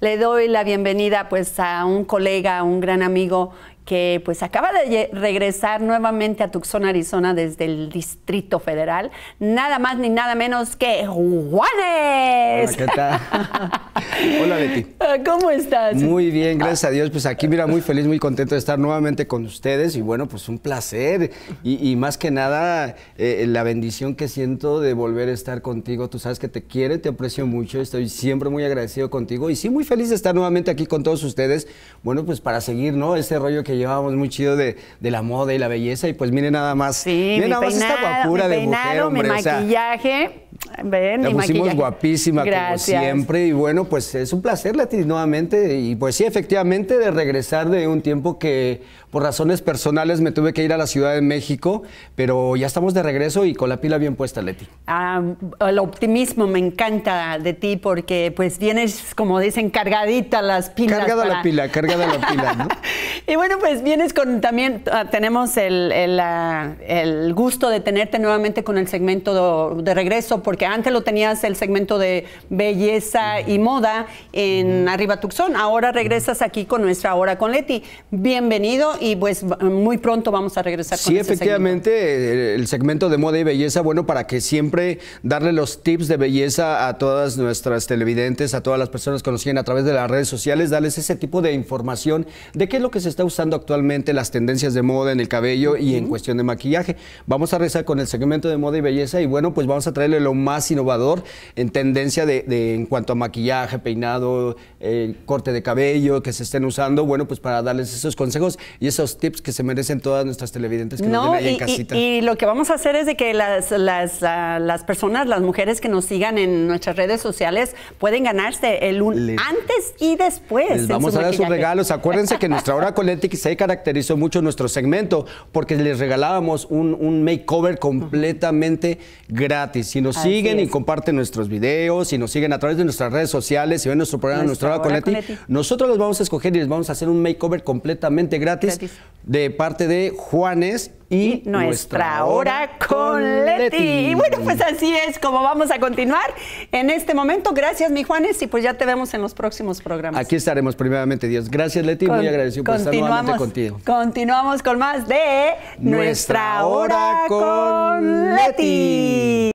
Le doy la bienvenida pues a un colega, un gran amigo que pues acaba de regresar nuevamente a Tucson, Arizona, desde el Distrito Federal, nada más ni nada menos que Juanes. Hola, ¿qué tal? Hola, Betty. ¿Cómo estás? Muy bien, ah. gracias a Dios. Pues aquí, mira, muy feliz, muy contento de estar nuevamente con ustedes y bueno, pues un placer y, más que nada eh, eh, la bendición que siento de volver a estar contigo. Tú sabes que te quiere, te aprecio mucho, estoy siempre muy agradecido contigo y sí, muy feliz de estar nuevamente aquí con todos ustedes. Bueno, pues para seguir, ¿no? Ese rollo que llevábamos muy chido de, la moda y la belleza. Y pues mire nada más. Sí, mi peinado, más maquillaje. Ven, la pusimos guapísima como siempre y bueno, pues es un placer Leti nuevamente y pues sí, efectivamente de regresar de un tiempo que por razones personales me tuve que ir a la Ciudad de México, pero ya estamos de regreso y con la pila bien puesta Leti. el optimismo me encanta de ti porque pues vienes como dicen cargadita las pilas. Cargada la pila, cargada la pila, y bueno, pues vienes con también, ah, tenemos el, ah, el gusto de tenerte nuevamente con el segmento de regreso porque antes lo tenías el segmento de belleza y moda en Arriba Tucson. Ahora regresas aquí con nuestra hora con Leti. Bienvenido y pues muy pronto vamos a regresar con Sí, efectivamente, eh, el segmento de moda y belleza, bueno, para que siempre darle los tips de belleza a todas nuestras televidentes, a todas las personas que nos siguen a través de las redes sociales, darles ese tipo de información de qué es lo que se está usando actualmente, las tendencias de moda en el cabello y en cuestión de maquillaje. Vamos a regresar con el segmento de moda y belleza y bueno, pues vamos a traerle lo más innovador en tendencia de, en cuanto a maquillaje, peinado, eh, corte de cabello que se estén usando, bueno, pues para darles esos consejos y esos tips que se merecen todas nuestras televidentes que nos ven ahí y, en casita. Y, lo que vamos a hacer es de que las, las, las, personas, las mujeres que nos sigan en nuestras redes sociales pueden ganarse el un antes y después. Les vamos a dar sus regalos. Acuérdense que nuestra hora con se caracterizó mucho nuestro segmento porque les regalábamos un, makeover completamente gratis. Si nos siguen y comparten nuestros videos y nos siguen a través de nuestras redes sociales y ven nuestro programa, nuestra, hora con Leti, nosotros los vamos a escoger y les vamos a hacer un makeover completamente gratis, de parte de Juanes y, nuestra, hora con Leti. Y bueno, pues así es como vamos a continuar en este momento. Gracias, mi Juanes, y pues ya te vemos en los próximos programas. Aquí estaremos, primeramente, Dios. Gracias, Leti, muy agradecido por estar nuevamente contigo. Continuamos con más de Nuestra, hora con Leti.